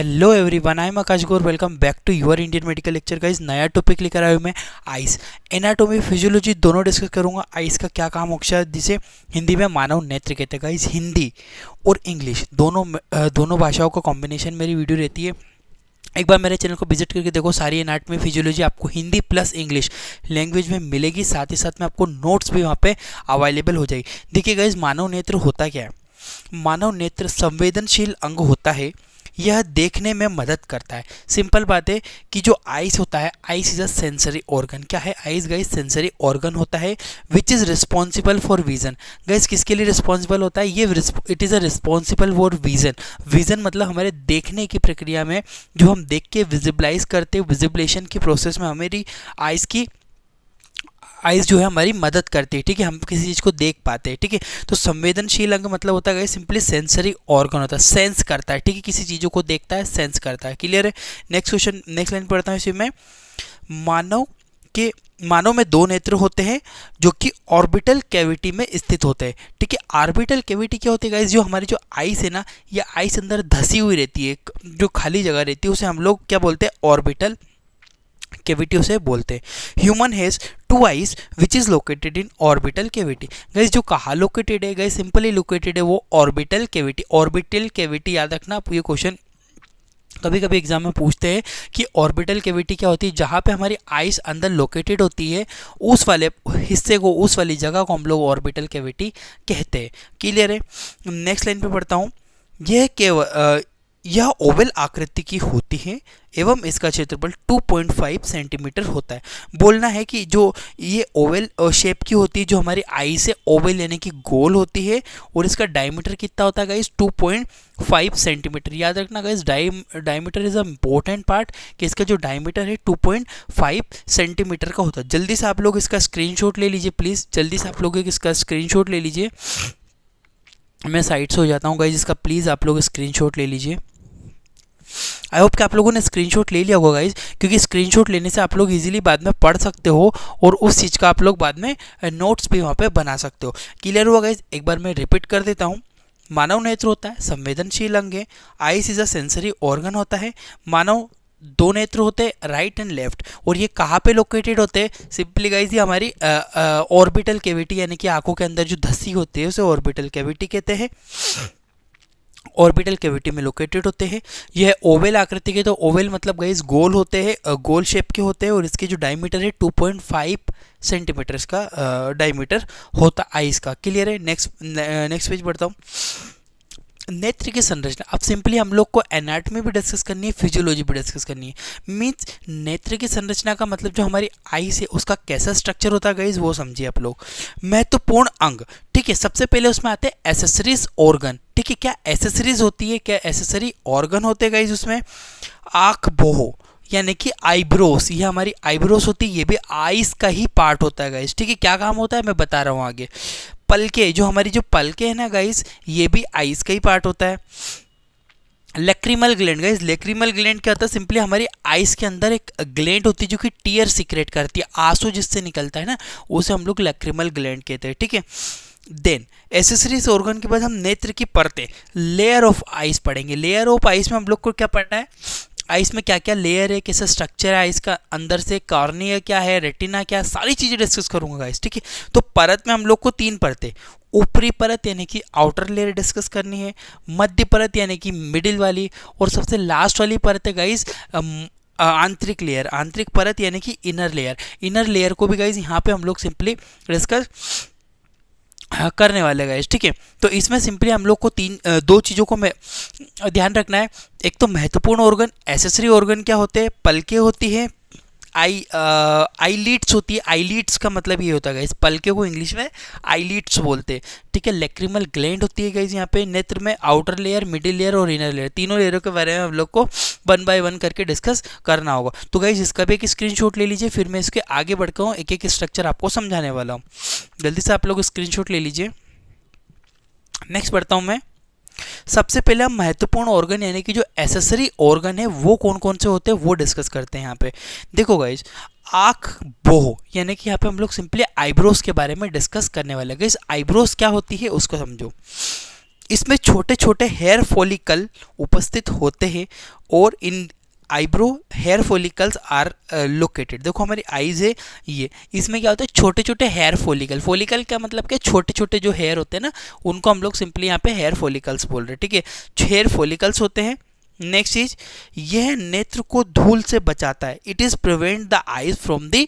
Hello everyone I मकाश गोर welcome back to your Indian medical lecture का इस नया टॉपिक लेकर आया हूँ मैं आइस एनाटोमी फिजियोलॉजी दोनों डिस्कस करूंगा आइस का क्या काम होता है जिसे हिंदी में मानव नेत्र कहते हैं गाइस हिंदी और इंग्लिश दोनों दोनों भाषाओं का कॉम्बिनेशन मेरी वीडियो रहती है एक बार मेरे चैनल को विजिट करके देखो सारी एनाटमी फिजियोलॉजी आपको हिंदी प्लस इंग्लिश लैंग्वेज में मिलेगी साथ ही साथ में आपको नोट्स भी वहाँ पे अवेलेबल हो जाएगी देखिए गाइज मानव नेत्र होता क्या है मानव नेत्र संवेदनशील अंग होता है यह देखने में मदद करता है सिंपल बात है कि जो आइस होता है eyes is a sensory organ क्या है आइस गाइस सेंसरी ऑर्गन होता है which is responsible for vision guys किसके लिए रिस्पॉन्सिबल होता है ये it is a responsible for vision vision मतलब हमारे देखने की प्रक्रिया में जो हम देख के विजिबलाइज करते विजिबलेशन की प्रोसेस में हमारी आइस की आइज़ जो है हमारी मदद करती है ठीक है हम किसी चीज़ को देख पाते हैं ठीक है तो संवेदनशील अंग मतलब होता है सिंपली सेंसरी ऑर्गन होता है सेंस करता है ठीक है किसी चीज़ों को देखता है सेंस करता है क्लियर है नेक्स्ट क्वेश्चन नेक्स्ट लाइन पढ़ता हूँ इसी में मानव के मानव में दो नेत्र होते हैं जो कि ऑर्बिटल कैविटी में स्थित होते हैं ठीक है ऑर्बिटल कैविटी क्या होती है गाइज जो हमारी जो आइस है ना ये आइस अंदर धसी हुई रहती है जो खाली जगह रहती है उसे हम लोग क्या बोलते हैं ऑर्बिटल केविटियों से बोलते हैं human has two eyes which is located in orbital cavity guys जो कहा लोकेटेड है गैस सिंपली लोकेटेड है वो ऑर्बिटल केविटी ऑर्बिटल केविटी याद रखना आप ये क्वेश्चन कभी कभी एग्जाम में पूछते हैं कि ऑर्बिटल केविटी क्या होती है जहाँ पे हमारी आइस अंदर लोकेटेड होती है उस वाले हिस्से को उस वाली जगह को हम लोग ऑर्बिटल केविटी कहते हैं क्लियर है नेक्स्ट लाइन पे पढ़ता हूँ यह केवल यह ओवल आकृति की होती है एवं इसका क्षेत्रफल 2.5 सेंटीमीटर होता है बोलना है कि जो ये ओवल शेप की होती है जो हमारी आई से ओवल यानी कि गोल होती है और इसका डायमीटर कितना होता है गाइस 2.5 सेंटीमीटर याद रखना guys dia diameter is a important part कि इसका जो डायमीटर है 2.5 सेंटीमीटर का होता है जल्दी से आप लोग इसका स्क्रीन ले लीजिए प्लीज़ जल्दी से आप लोग इसका स्क्रीन ले लीजिए मैं साइड से हो जाता हूँ गाइज इसका प्लीज़ आप लोग स्क्रीनशॉट ले लीजिए आई होप कि आप लोगों ने स्क्रीनशॉट ले लिया होगा गाइज क्योंकि स्क्रीनशॉट लेने से आप लोग इजीली बाद में पढ़ सकते हो और उस चीज़ का आप लोग बाद में नोट्स भी वहाँ पर बना सकते हो क्लियर हुआ गाइज एक बार मैं रिपीट कर देता हूँ मानव नेत्र होता है संवेदनशील अंग है eyes is a sensory organ होता है मानव दो नेत्र होते हैं राइट एंड लेफ्ट और ये कहाँ पे लोकेटेड होते हैं सिंपली गाइज ये हमारी ऑर्बिटल कैविटी यानी कि आंखों के अंदर जो धसी होती है उसे ऑर्बिटल कैविटी कहते हैं ऑर्बिटल कैविटी में लोकेटेड होते हैं यह ओवल आकृति के तो ओवल मतलब गाइज गोल होते हैं गोल शेप के होते हैं और इसके जो डायमीटर है 2.5 सेंटीमीटर का डायमीटर होता आइस का क्लियर है नेक्स्ट नेक्स्ट पेज बढ़ता हूँ नेत्र की संरचना अब सिंपली हम लोग को एनाटमी भी डिस्कस करनी है फिजियोलॉजी भी डिस्कस करनी है मीन्स नेत्र की संरचना का मतलब जो हमारी आई से उसका कैसा स्ट्रक्चर होता है गाइज वो समझिए आप लोग महत्वपूर्ण अंग ठीक है सबसे पहले उसमें आते हैं एसेसरीज ऑर्गन ठीक है क्या एसेसरीज होती है क्या एसेसरी ऑर्गन होते गाइज उसमें आँख बोहो यानी कि आईब्रोस ये हमारी आईब्रोस होती है ये भी आइस का ही पार्ट होता है गाइज ठीक है क्या काम होता है मैं बता रहा हूँ आगे पलके जो हमारी जो पलके हैं ना गाइज ये भी आइस का ही पार्ट होता है lacrimal gland guys lacrimal gland क्या होता है सिंपली हमारी आइस के अंदर एक ग्लैंड होती है जो कि टीयर सिक्रेट करती है आंसू जिससे निकलता है ना उसे हम लोग लेक्रीमल ग्लैंड कहते हैं ठीक है थीके? देन एसेसरीज ऑर्गन के बाद हम नेत्र की परतें लेयर ऑफ आइस पढ़ेंगे लेयर ऑफ आइस में हम लोग को क्या पढ़ना है आइस में क्या क्या लेयर है कैसा स्ट्रक्चर है आइस का अंदर से कॉर्निया क्या है रेटिना क्या है सारी चीज़ें डिस्कस करूंगा गाइस ठीक है तो परत में हम लोग को तीन परतें ऊपरी परत यानी कि आउटर लेयर डिस्कस करनी है मध्य परत यानी कि मिडिल वाली और सबसे लास्ट वाली परत है गाइस आंतरिक लेयर आंतरिक परत यानी कि इनर लेयर इनर लेयर को भी गाइज यहाँ पे हम लोग सिंपली डिस्कस हाँ, करने वाले गए ठीक है तो इसमें सिंपली हम लोग को तीन दो चीज़ों को ध्यान रखना है एक तो महत्वपूर्ण ऑर्गन एसेसरी ऑर्गन क्या होते हैं पलके होती हैं आई आईलिट्स होती है आईलिट्स का मतलब ये होता है गाइज पलके को इंग्लिश में आईलिट्स बोलते हैं ठीक है लेक्रिमल ग्लैंड होती है गाइज यहाँ पे नेत्र में आउटर लेयर मिडिल लेयर और इनर लेयर तीनों लेयरों के बारे में हम लोग को वन बाय वन करके डिस्कस करना होगा तो गाइज इसका भी एक स्क्रीन ले लीजिए फिर मैं इसके आगे बढ़कर हूँ एक एक स्ट्रक्चर आपको समझाने वाला हूँ जल्दी से आप लोग स्क्रीन ले लीजिए नेक्स्ट बढ़ता हूँ मैं सबसे पहले हम महत्वपूर्ण ऑर्गन यानी कि जो एसेसरी ऑर्गन है वो कौन कौन से होते हैं वो डिस्कस करते हैं यहाँ पे देखो गाइज आँख बोह यानी कि यहाँ पे हम लोग सिंपली आईब्रोज के बारे में डिस्कस करने वाले गाइज आईब्रोज क्या होती है उसको समझो इसमें छोटे छोटे हेयर फॉलिकल उपस्थित होते हैं और in eyebrow hair follicles are located देखो हमारी आईज है ये इसमें क्या होता है छोटे छोटे हेयर फोलिकल फोलिकल क्या मतलब क्या छोटे छोटे जो हेयर होते हैं ना उनको हम लोग सिंपली यहाँ पे हेयर फोलिकल्स बोल रहे हैं ठीक है हेयर फोलिकल्स होते हैं नेक्स्ट चीज यह नेत्र को धूल से बचाता है it is prevent the eyes from the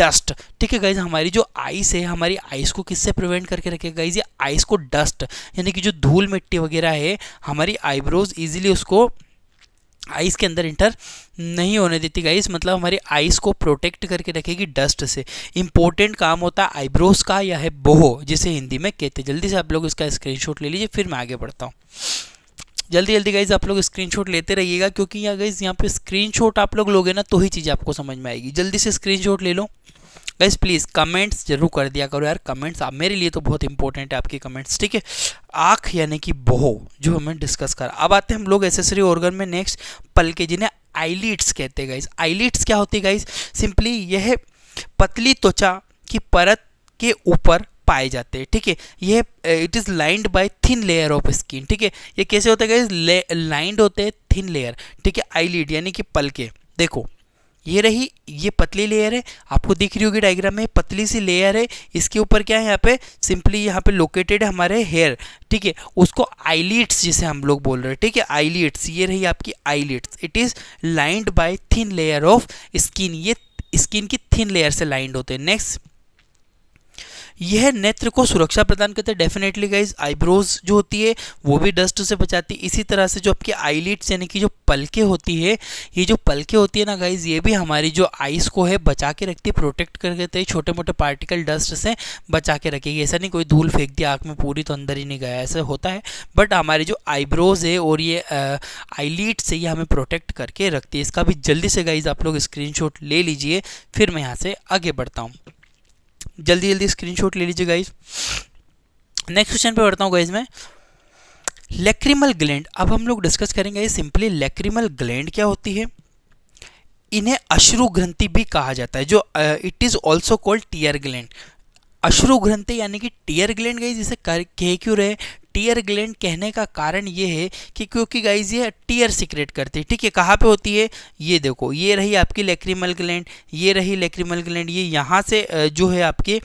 dust ठीक है गाइज हमारी जो आइस है हमारी आइस को किससे प्रिवेंट करके रखेगा गाइज ये आइस को डस्ट यानी कि जो धूल मिट्टी वगैरह है हमारी आईब्रोज इजीली उसको आइस के अंदर इंटर नहीं होने देती गाइस मतलब हमारी आइस को प्रोटेक्ट करके रखेगी डस्ट से इंपॉर्टेंट काम होता है आईब्रोज का या है बोहो जिसे हिंदी में कहते हैं जल्दी से आप लोग इसका स्क्रीनशॉट ले लीजिए फिर मैं आगे बढ़ता हूँ जल्दी जल्दी गाइज आप लोग स्क्रीनशॉट लेते रहिएगा क्योंकि यहाँ गाइज यहाँ पे स्क्रीनशॉट आप लोग लोगे ना तो ही चीज़ आपको समझ में आएगी जल्दी से स्क्रीनशॉट ले लो गैस प्लीज़ कमेंट्स जरूर कर दिया करो यार कमेंट्स आप मेरे लिए तो बहुत इंपॉर्टेंट है आपके कमेंट्स ठीक है आँख यानी कि बहो जो हमें डिस्कस कर अब आते हैं हम लोग एसेसरी ऑर्गन में नेक्स्ट पल के जिन्हें आईलिट्स कहते गाइस आईलिट्स क्या होती है गाइज सिंपली यह पतली त्वचा की परत के ऊपर पाए जाते हैं ठीक है ये it is lined by thin layer of skin ठीक है ये कैसे होते है गाइज लाइंड होते हैं थिन लेयर ठीक है आईलिड यानी कि पलके देखो ये रही ये पतली लेयर है आपको दिख रही होगी डायग्राम में पतली सी लेयर है इसके ऊपर क्या है यहाँ पे सिंपली यहाँ पे लोकेटेड हमारे हेयर ठीक है उसको आईलिट्स जिसे हम लोग बोल रहे हैं ठीक है आईलिट्स ये रही आपकी eyelids it is lined by thin layer of skin ये स्किन की थिन लेयर से लाइंड होते हैं नेक्स्ट यह नेत्र को सुरक्षा प्रदान करते हैं डेफिनेटली गाइज आईब्रोज जो होती है वो भी डस्ट से बचाती है इसी तरह से जो आपकी आईलिट्स यानी कि जो पलके होती है ये जो पलके होती है ना गाइज ये भी हमारी जो आइस को है बचा के रखती है प्रोटेक्ट करके है छोटे मोटे पार्टिकल डस्ट से बचा के रखेगी ऐसा नहीं कोई धूल फेंक दिया आँख में पूरी तो अंदर ही नहीं गया ऐसा होता है बट हमारी जो आईब्रोज है और ये आईलिट्स है ये हमें प्रोटेक्ट करके रखती है इसका भी जल्दी से गाइज आप लोग स्क्रीन ले लीजिए फिर मैं यहाँ से आगे बढ़ता हूँ जल्दी जल्दी स्क्रीनशॉट ले लीजिए गाइज नेक्स्ट क्वेश्चन पे बढ़ता हूँ गाइज मैं लेक्रिमल ग्लैंड अब हम लोग डिस्कस करेंगे ये सिंपली लेक्रिमल ग्लैंड क्या होती है इन्हें अश्रु ग्रंथि भी कहा जाता है जो it is also called tear gland अश्रु ग्रंथि यानी कि टीयर ग्लैंड गई जिसे कह क्यों रहे टीयर ग्लैंड कहने का कारण ये है कि क्योंकि गाइज ये टीयर सिक्रेट करती है ठीक है कहाँ पे होती है ये देखो ये रही आपकी लेक्रीमल ग्लैंड ये रही लेक्रीमल ग्लैंड ये यहाँ से जो है आपकी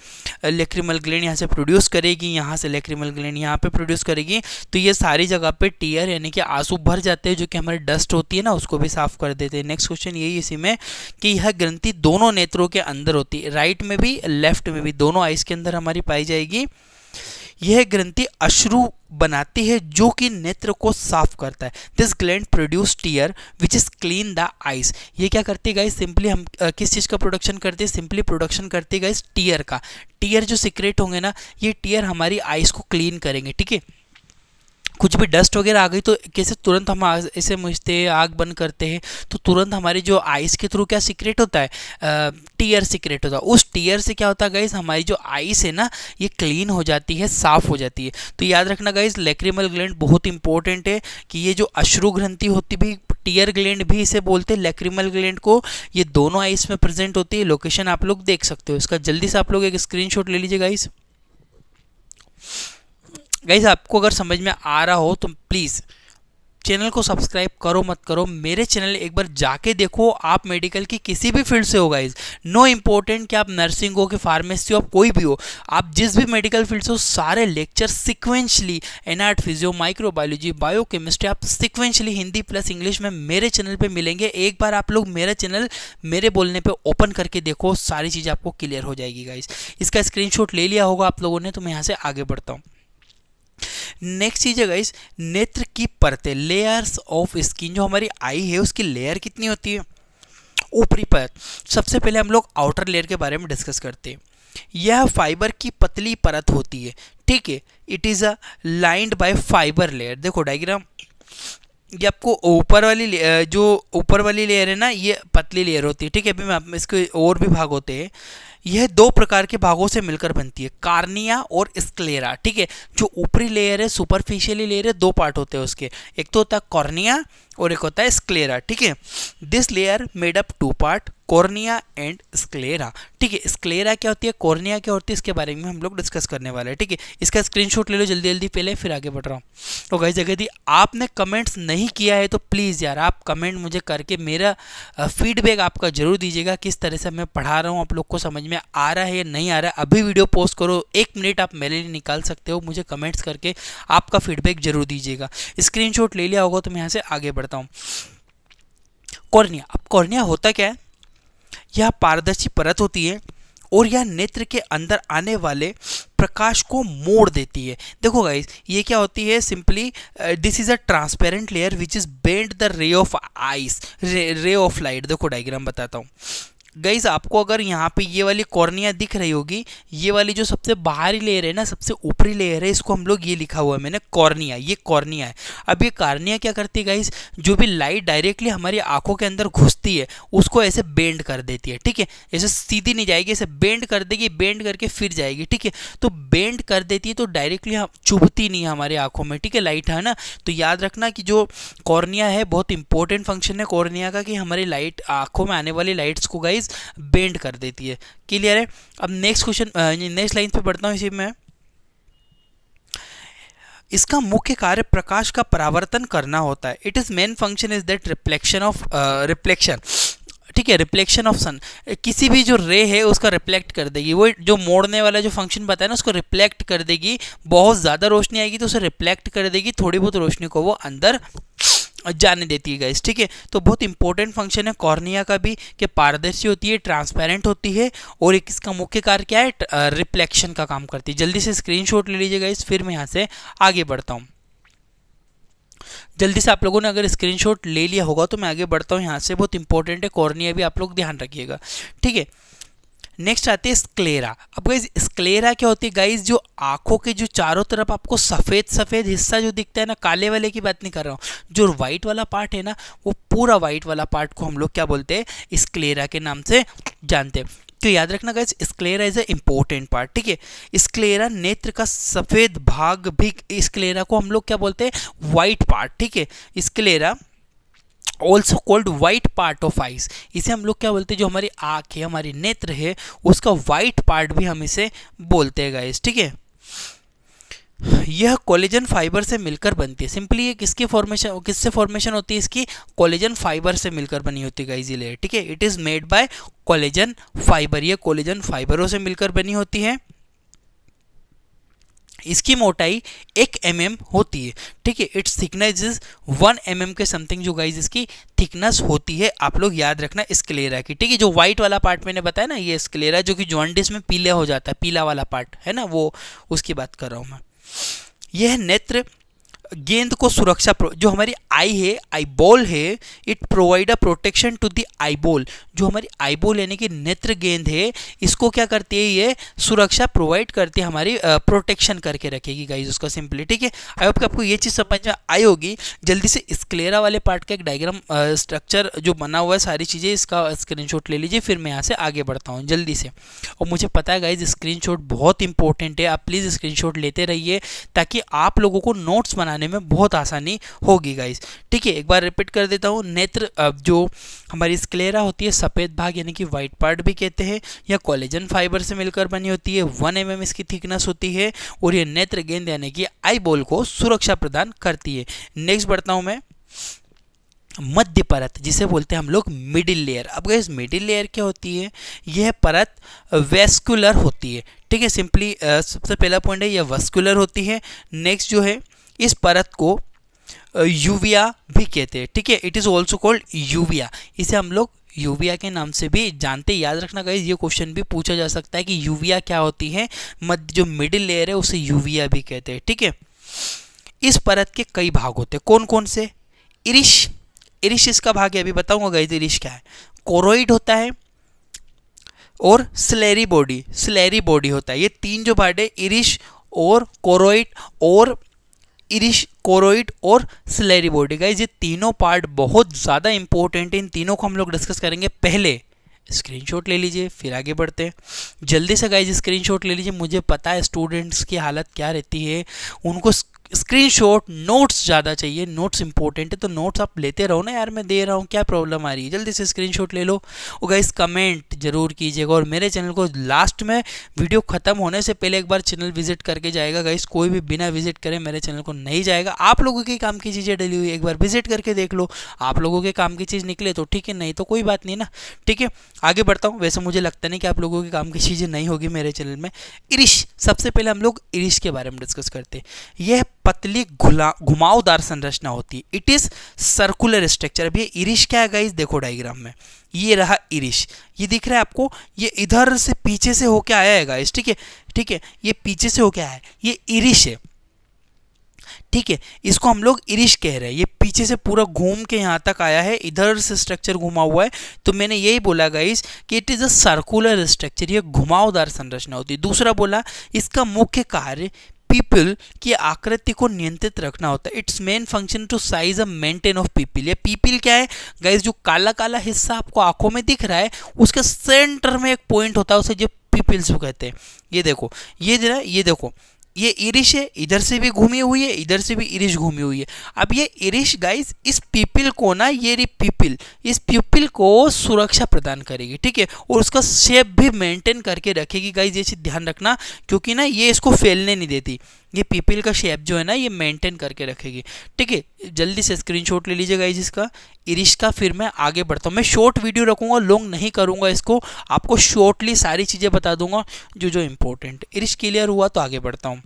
लेक्रीमल ग्लैंड यहाँ से प्रोड्यूस करेगी यहाँ से लेक्रीमल ग्लैंड यहाँ पे प्रोड्यूस करेगी तो ये सारी जगह पे टीयर यानी कि आंसू भर जाते हैं जो कि हमारे डस्ट होती है ना उसको भी साफ कर देते हैं नेक्स्ट क्वेश्चन यही इसी में कि यह ग्रंथि दोनों नेत्रों के अंदर होती है राइट में भी लेफ्ट में भी दोनों आइस के अंदर हमारी पाई जाएगी यह ग्रंथि अश्रु बनाती है जो कि नेत्र को साफ करता है this gland produce tear which is clean the eyes ये क्या करती गाइस सिंपली हम आ, किस चीज़ का प्रोडक्शन करते हैं सिंपली प्रोडक्शन करती गाइस टीयर का टीयर जो सिक्रेट होंगे ना ये टीयर हमारी आइज को क्लीन करेंगे ठीक है कुछ भी डस्ट वगैरह आ गई तो कैसे तुरंत हम इसे मुझते आग बंद करते हैं तो तुरंत हमारी जो आइस के थ्रू क्या सीक्रेट होता है टीयर सीक्रेट होता है उस टीयर से क्या होता है गाइज हमारी जो आइस है ना ये क्लीन हो जाती है साफ़ हो जाती है तो याद रखना गाइज लेक्रिमल ग्लैंड बहुत इंपॉर्टेंट है कि ये जो अश्रु ग्रंथि होती भी टीयर ग्लैंड भी इसे बोलते हैं लेक्रिमल ग्लैंड को ये दोनों आइस में प्रेजेंट होती है लोकेशन आप लोग देख सकते हो इसका जल्दी से आप लोग एक स्क्रीनशॉट ले लीजिए गाइज़ गाइज आपको अगर समझ में आ रहा हो तो प्लीज़ चैनल को सब्सक्राइब करो मत करो मेरे चैनल एक बार जाके देखो आप मेडिकल की किसी भी फील्ड से हो गाइज नो इम्पोर्टेंट कि आप नर्सिंग हो कि फार्मेसी हो आप कोई भी हो आप जिस भी मेडिकल फील्ड से हो सारे lecture sequentially anat physio microbiology biochemistry आप सिक्वेंशली हिंदी प्लस इंग्लिश में मेरे चैनल पर मिलेंगे एक बार आप लोग मेरा चैनल मेरे बोलने पर ओपन करके देखो सारी चीज़ आपको क्लियर हो जाएगी गाइज इसका स्क्रीन ले लिया होगा आप लोगों ने तो मैं यहाँ से आगे बढ़ता हूँ नेक्स्ट चीज़ है गाइस नेत्र की परतें लेयर्स ऑफ स्किन जो हमारी आई है उसकी लेयर कितनी होती है ऊपरी परत सबसे पहले हम लोग आउटर लेयर के बारे में डिस्कस करते हैं यह फाइबर की पतली परत होती है ठीक है it is a lined by fibre layer देखो डायग्राम ये आपको ऊपर वाली जो ऊपर वाली लेयर है ना ये पतली लेयर होती है ठीक है अभी मैं इसके और भी भाग होते हैं यह दो प्रकार के भागों से मिलकर बनती है कार्निया और स्क्लेरा ठीक है जो ऊपरी लेयर है सुपरफिशियली लेयर है दो पार्ट होते हैं उसके एक तो होता है कॉर्निया और एक होता है स्क्लेरा ठीक है this layer made up two part cornea and sclera ठीक है स्क्लेरा क्या होती है कॉर्निया क्या होती है इसके बारे में हम लोग डिस्कस करने वाले हैं ठीक है इसका स्क्रीन ले लो जल्दी जल्दी पहले फिर आगे बढ़ रहा हूँ और कहीं जगह दी आपने कमेंट्स नहीं किया है तो प्लीज़ यार आप कमेंट मुझे करके मेरा फीडबैक आपका जरूर दीजिएगा किस तरह से मैं पढ़ा रहा हूँ आप लोग को समझ में में आ रहा है या नहीं आ रहा है अभी वीडियो पोस्ट करो एक मिनट आप मेरे लिए निकाल सकते हो मुझे कमेंट्स करके आपका फीडबैक जरूर दीजिएगा स्क्रीनशॉट ले लिया होगा तो मैं यहाँ से आगे बढ़ता हूँ कॉर्निया अब कॉर्निया होता क्या है यह पारदर्शी परत होती है और यह नेत्र के अंदर आने वाले प्रकाश को मोड़ देती है देखो गाइज ये क्या होती है simply this is a transparent layer which is bend the ray of eyes ray of light देखो डायग्राम बताता हूँ गईस आपको अगर यहाँ पे ये वाली कॉर्निया दिख रही होगी ये वाली जो सबसे बाहरी लेयर है ना सबसे ऊपरी लेयर है इसको हम लोग ये लिखा हुआ है मैंने कॉर्निया ये कॉर्निया है अब ये कार्निया क्या करती है गाइस जो भी लाइट डायरेक्टली हमारी आंखों के अंदर घुसती है उसको ऐसे बेंड कर देती है ठीक है ऐसे सीधी नहीं जाएगी ऐसे बेंड कर देगी बेंड करके फिर जाएगी ठीक है तो बेंड कर देती है तो डायरेक्टली हम चुभती नहीं है हमारी आँखों में ठीक है लाइट है ना तो याद रखना कि जो कॉर्निया है बहुत इंपॉर्टेंट फंक्शन है कॉर्निया का कि हमारी लाइट आँखों में आने वाली लाइट्स को गाइज चीज़ बेंड कर देती है क्लियर है अब नेक्स्ट क्वेश्चन नेक्स्ट लाइन पे पढ़ता हूँ इसी में इसका मुख्य कार्य प्रकाश का परावर्तन करना होता है it is main function is that reflection of reflection ठीक है रिफ्लेक्शन ऑफ सन किसी भी जो रे है उसका रिफ्लेक्ट कर देगी वो जो मोड़ने वाला जो फंक्शन बताया ना उसको रिफ्लेक्ट कर देगी बहुत ज़्यादा रोशनी आएगी तो उसे रिफ्लेक्ट कर देगी थोड़ी बहुत रोशनी को वो अंदर जाने देती है गैस ठीक है तो बहुत इंपॉर्टेंट फंक्शन है कॉर्निया का भी कि पारदर्शी होती है ट्रांसपेरेंट होती है और एक इसका मुख्य कार्य क्या है रिफ्लेक्शन का काम करती है जल्दी से स्क्रीनशॉट ले लीजिए गैस फिर मैं यहाँ से आगे बढ़ता हूँ जल्दी से आप लोगों ने अगर स्क्रीनशॉट ले लिया होगा तो मैं आगे बढ़ता हूँ यहाँ से बहुत इंपॉर्टेंट है कॉर्निया भी आप लोग ध्यान रखिएगा ठीक है नेक्स्ट आते हैं स्क्लेरा अब गाइज स्क्लेरा क्या होती है गाइज जो आंखों के जो चारों तरफ आपको सफ़ेद सफ़ेद हिस्सा जो दिखता है ना काले वाले की बात नहीं कर रहा हूँ जो वाइट वाला पार्ट है ना वो पूरा वाइट वाला पार्ट को हम लोग क्या बोलते हैं स्क्लेरा के नाम से जानते हैं तो याद रखना guys sclera is a important part ठीक है स्क्लेरा नेत्र का सफ़ेद भाग भी स्क्लेरा को हम लोग क्या बोलते हैं वाइट पार्ट ठीक है sclera also called white part of eyes इसे हम लोग क्या बोलते हैं जो हमारी आँख है हमारी नेत्र है उसका वाइट पार्ट भी हम इसे बोलते हैं गाइस ठीक है यह कोलेजन फाइबर से मिलकर बनती है सिंपली ये किसकी फॉर्मेशन किससे फॉर्मेशन होती है इसकी कोलेजन फाइबर से मिलकर बनी होती है गाइजी लेयर ठीक है it is made by collagen fibre ये कोलेजन फाइबरों से मिलकर बनी होती है इसकी मोटाई एक एम mm होती है ठीक है its thickness is one M के समथिंग जो गाइज इसकी थिकनेस होती है आप लोग याद रखना स्क्लेरा की ठीक है जो व्हाइट वाला पार्ट मैंने बताया ना ये स्क्लेरा जो कि जॉन्डिस में पीला हो जाता है पीला वाला पार्ट है ना वो उसकी बात कर रहा हूँ मैं यह नेत्र गेंद को सुरक्षा जो हमारी आई है आई बॉल है it provide a protection to the eyeball जो हमारी आई बॉल यानी कि नेत्र गेंद है इसको क्या करती है ये सुरक्षा प्रोवाइड करती है हमारी प्रोटेक्शन करके रखेगी गाइज उसका सिंपली ठीक है आई होप कि आपको ये चीज़ समझ में आई होगी जल्दी से स्क्लेरा वाले पार्ट का एक डायग्राम स्ट्रक्चर जो बना हुआ है सारी चीज़ें इसका स्क्रीन ले लीजिए फिर मैं यहाँ से आगे बढ़ता हूँ जल्दी से और मुझे पता है गाइज स्क्रीन बहुत इंपॉर्टेंट है आप प्लीज़ स्क्रीन लेते रहिए ताकि आप लोगों को नोट्स बना बनाने में बहुत आसानी होगी गाइस ठीक है एक बार रिपीट कर देता हूँ नेत्र जो हमारी स्क्लेरा होती है सफ़ेद भाग यानी कि व्हाइट पार्ट भी कहते हैं या कॉलेजन फाइबर से मिलकर बनी होती है वन एम mm इसकी थिकनेस होती है और ये नेत्र गेंद यानी कि आई बॉल को सुरक्षा प्रदान करती है नेक्स्ट बढ़ता हूँ मैं मध्य परत जिसे बोलते हैं हम लोग मिडिल लेयर अब गैस मिडिल लेयर क्या होती है यह परत वेस्कुलर होती है ठीक है सिंपली सबसे पहला पॉइंट है यह वेस्कुलर होती है नेक्स्ट जो है इस परत को यूविया भी कहते हैं ठीक है it is also called uvea इसे हम लोग यूविया के नाम से भी जानते याद रखना गई ये क्वेश्चन भी पूछा जा सकता है कि यूविया क्या होती है मध्य जो मिडिल लेयर है उसे यूविया भी कहते हैं ठीक है इस परत के कई भाग होते हैं कौन कौन से इरिश इरिश इसका भाग है अभी बताऊंगा गई इरिश क्या है कोरोइड होता है और स्लेरी बॉडी स्लेरी बॉडी होता है ये तीन जो पार्ट है इरिश और कोरोइड और इरिश कोरोइड और सिलेरी बॉडी गाइज ये तीनों पार्ट बहुत ज़्यादा इंपॉर्टेंट है इन तीनों को हम लोग डिस्कस करेंगे पहले स्क्रीनशॉट ले लीजिए फिर आगे बढ़ते हैं जल्दी से गाइज स्क्रीनशॉट ले लीजिए मुझे पता है स्टूडेंट्स की हालत क्या रहती है उनको स्क्रीनशॉट नोट्स ज़्यादा चाहिए नोट्स इंपॉर्टेंट है तो नोट्स आप लेते रहो ना यार मैं दे रहा हूँ क्या प्रॉब्लम आ रही है जल्दी से स्क्रीनशॉट ले लो और गाइस कमेंट जरूर कीजिएगा और मेरे चैनल को लास्ट में वीडियो ख़त्म होने से पहले एक बार चैनल विजिट करके जाएगा गाइस कोई भी बिना विजिट करे मेरे चैनल को नहीं जाएगा आप लोगों के काम की चीज़ें डली हुई एक बार विजिट करके देख लो आप लोगों के काम की चीज़ निकले तो ठीक है नहीं तो कोई बात नहीं ना ठीक है आगे बढ़ता हूँ वैसे मुझे लगता नहीं कि आप लोगों के काम की चीज़ें नहीं होगी मेरे चैनल में इरिश सबसे पहले हम लोग इरिश के बारे में डिस्कस करते हैं यह पतली घुमावदार संरचना होती है इट इज़ सर्कुलर स्ट्रक्चर अभी इरिश क्या है गाइज देखो डायग्राम में ये रहा इरिश ये दिख रहा है आपको ये इधर से पीछे से होके आया है गाइज ठीक है ठीक है ये पीछे से होके आया है ये इरिश है ठीक है इसको हम लोग इरिश कह रहे हैं ये पीछे से पूरा घूम के यहाँ तक आया है इधर से स्ट्रक्चर घुमा हुआ है तो मैंने यही बोला गाइस कि it is a circular structure ये घुमावदार संरचना होती है दूसरा बोला इसका मुख्य कार्य पीपल की आकृति को नियंत्रित रखना होता है its main function to size a maintain of pupil ये पीपल क्या है गाइज जो काला काला हिस्सा आपको आंखों में दिख रहा है उसके सेंटर में एक पॉइंट होता है उसे जो पीपल्स कहते हैं ये देखो ये जरा ये देखो ये इरिश है इधर से भी घूमी हुई है इधर से भी इरिश घूमी हुई है अब ये इरिश गाइस इस पीपल को ना ये पीपल इस पीपल को सुरक्षा प्रदान करेगी ठीक है और उसका शेप भी मेंटेन करके रखेगी गाइस ये चीज ध्यान रखना क्योंकि ना ये इसको फैलने नहीं देती ये पीपल का शेप जो है ना ये मेंटेन करके रखेगी ठीक है जल्दी से स्क्रीनशॉट ले लीजिएगा इसका इरिश का फिर मैं आगे बढ़ता हूँ मैं शॉर्ट वीडियो रखूँगा लॉन्ग नहीं करूँगा इसको आपको शॉर्टली सारी चीज़ें बता दूंगा जो जो इम्पोर्टेंट इरिश क्लियर हुआ तो आगे बढ़ता हूँ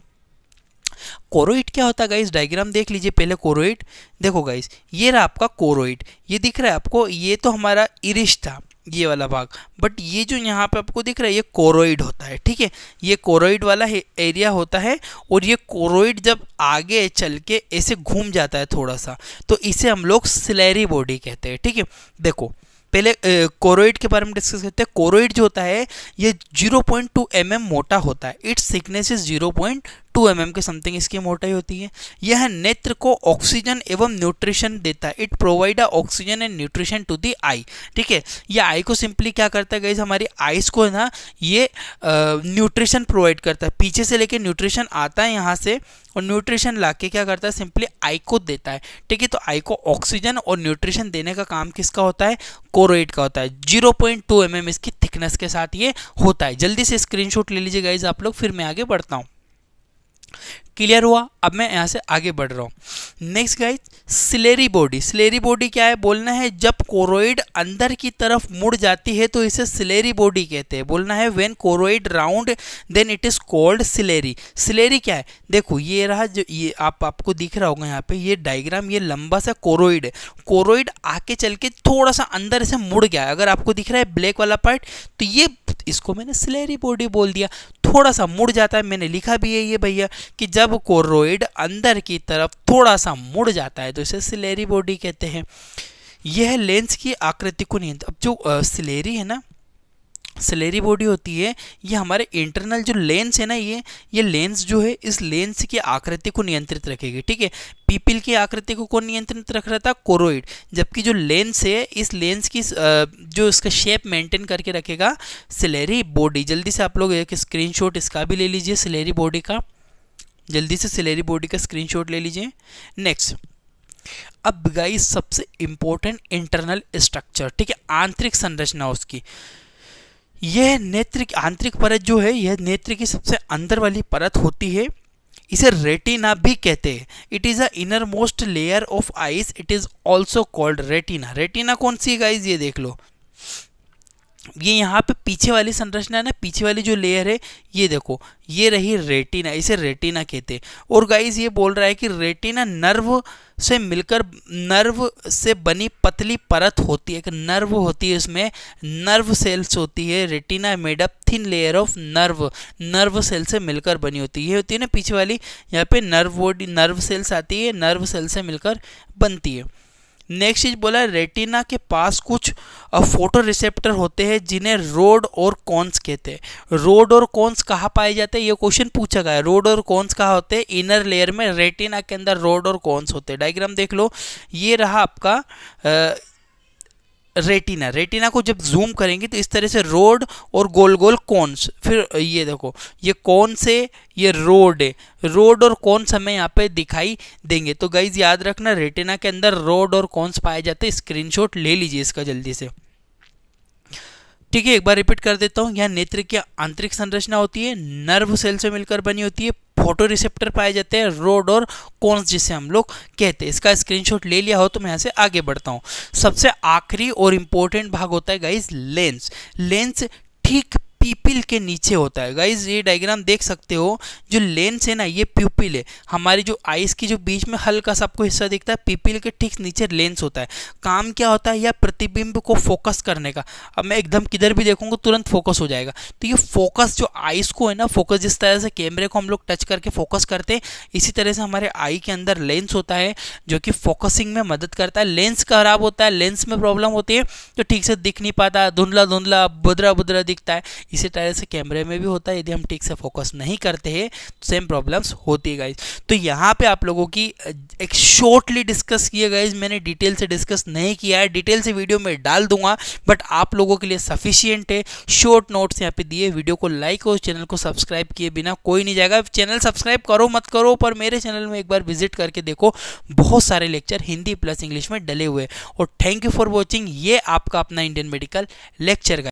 कोरोइड क्या होता है गाइस डायग्राम देख लीजिए पहले कोरोइड देखो गाइस ये रहा आपका कोरोइड ये दिख रहा है आपको ये तो हमारा इरिश था ये वाला भाग बट ये जो यहाँ पे आपको दिख रहा है ये कोरोइड होता है ठीक है ये कोरोइड वाला है, एरिया होता है और ये कोरोइड जब आगे चल के ऐसे घूम जाता है थोड़ा सा तो इसे हम लोग स्लैरी बॉडी कहते हैं ठीक है थीके? देखो पहले कोरोइड के बारे में डिस्कस करते हैं कोरोइड जो होता है ये 0.2 पॉइंट mm मोटा होता है its thickness is 0.2 two M mm के समथिंग इसकी मोटाई होती है यह नेत्र को ऑक्सीजन एवं न्यूट्रिशन देता है it provide a oxygen and nutrition to the eye ठीक है यह आई को सिंपली क्या करता है गई हमारी आईज को ना ये न्यूट्रिशन प्रोवाइड करता है पीछे से लेके न्यूट्रिशन आता है यहाँ से और न्यूट्रिशन ला के क्या करता है सिंपली आई को देता है ठीक है तो आई को ऑक्सीजन और न्यूट्रिशन देने का काम किसका होता है कोरोइड का होता है zero point two M M इसकी थिकनेस के साथ ये होता है जल्दी से स्क्रीनशॉट ले लीजिए गाइज आप लोग फिर मैं आगे बढ़ता हूँ क्लियर हुआ अब मैं यहाँ से आगे बढ़ रहा हूँ next guys ciliary body ciliary body क्या है बोलना है जब कोरोइड अंदर की तरफ मुड़ जाती है तो इसे सिलेरी बॉडी कहते हैं बोलना है when choroid round then it is called ciliary ciliary क्या है देखो ये रहा जो ये आप आपको दिख रहा होगा यहाँ पे ये डायग्राम ये लंबा सा कोरोइड है कोरोइड आके चल के थोड़ा सा अंदर से मुड़ गया अगर आपको दिख रहा है ब्लैक वाला पार्ट तो ये इसको मैंने सिलेरी बॉडी बोल दिया थोड़ा सा मुड़ जाता है मैंने लिखा भी है ये भैया कि जब कोरोइड अंदर की तरफ थोड़ा सा मुड़ जाता है तो इसे सिलेरी बॉडी कहते हैं यह लेंस की आकृति को नियंत्रित अब जो सिलेरी है ना सिलेरी बॉडी होती है ये हमारे इंटरनल जो लेंस है ना ये ये लेंस जो है इस लेंस की आकृति को नियंत्रित रखेगी ठीक है पीपिल की आकृति को कौन नियंत्रित रख रहा था कोरोइड जबकि जो लेंस है इस लेंस की जो इसका शेप मेंटेन करके रखेगा सिलेरी बॉडी जल्दी से आप लोग एक स्क्रीनशॉट इसका भी ले लीजिए सिलेरी बॉडी का जल्दी से सैलरी बॉडी का स्क्रीनशॉट ले लीजिए नेक्स्ट अब गाइस सबसे इंपॉर्टेंट इंटरनल स्ट्रक्चर ठीक है आंतरिक संरचना उसकी यह नेत्र आंतरिक परत जो है यह नेत्र की सबसे अंदर वाली परत होती है इसे रेटिना भी कहते हैं it is a innermost layer of eyes it is also called retina retina कौन सी गाइज ये देख लो ये यहाँ पे पीछे वाली संरचना है ना पीछे वाली जो लेयर है ये देखो ये रही रेटिना इसे रेटिना कहते हैं और गाइज ये बोल रहा है कि रेटिना नर्व से मिलकर नर्व से बनी पतली परत होती है एक नर्व होती है इसमें नर्व सेल्स होती है retina made up thin layer of nerve nerve cell से मिलकर बनी होती है ये होती है ना पीछे वाली यहाँ पे नर्व बॉडी नर्व सेल्स आती है नर्व सेल से मिलकर बनती है नेक्स्ट चीज बोला रेटिना के पास कुछ फोटो रिसेप्टर होते हैं जिन्हें रोड और कॉन्स कहते हैं रोड और कॉन्स कहाँ पाए जाते हैं ये क्वेश्चन पूछा गया है रोड और कॉन्स कहाँ होते हैं इनर लेयर में रेटिना के अंदर रोड और कॉन्स होते हैं डायग्राम देख लो ये रहा आपका रेटिना रेटिना को जब जूम करेंगे तो इस तरह से रोड और गोल गोल कॉन्स फिर ये देखो ये कौन से ये रोड है रोड और कॉन्स हमें यहाँ पे दिखाई देंगे तो गाइज याद रखना रेटिना के अंदर रोड और कॉन्स पाए जाते हैं स्क्रीनशॉट ले लीजिए इसका जल्दी से ठीक है एक बार रिपीट कर देता हूँ यहाँ नेत्र की आंतरिक संरचना होती है नर्व सेल से मिलकर बनी होती है फोटो रिसेप्टर पाए जाते हैं रोड और कॉन्स जिसे हम लोग कहते हैं इसका स्क्रीनशॉट ले लिया हो तो मैं यहाँ से आगे बढ़ता हूँ सबसे आखिरी और इम्पोर्टेंट भाग होता है गाइज लेंस लेंस ठीक पीपिल के नीचे होता है गाइज ये डायग्राम देख सकते हो जो लेंस है ना ये प्यूपिल है हमारी जो आइस की जो बीच में हल्का सा आपको हिस्सा दिखता है पीपिल के ठीक नीचे लेंस होता है काम क्या होता है या प्रतिबिंब को फोकस करने का अब मैं एकदम किधर भी देखूंगा तुरंत फोकस हो जाएगा तो ये फोकस जो आइस को है ना फोकस जिस तरह से कैमरे को हम लोग टच करके फोकस करते हैं इसी तरह से हमारे आई के अंदर लेंस होता है जो कि फोकसिंग में मदद करता है लेंस खराब होता है लेंस में प्रॉब्लम होती है तो ठीक से दिख नहीं पाता धुंधला धुंधला बुधरा बुधरा दिखता है इसी तरह से कैमरे में भी होता है यदि हम ठीक से फोकस नहीं करते हैं तो सेम प्रॉब्लम्स होती है गाइज तो यहाँ पे आप लोगों की एक शॉर्टली डिस्कस किए गाइज मैंने डिटेल से डिस्कस नहीं किया है डिटेल से वीडियो में डाल दूंगा बट आप लोगों के लिए सफिशियंट है शॉर्ट नोट्स यहाँ पे दिए वीडियो को लाइक और चैनल को सब्सक्राइब किए बिना कोई नहीं जाएगा चैनल सब्सक्राइब करो मत करो पर मेरे चैनल में एक बार विजिट करके देखो बहुत सारे लेक्चर हिंदी प्लस इंग्लिश में डले हुए और थैंक यू फॉर वॉचिंग ये आपका अपना इंडियन मेडिकल लेक्चर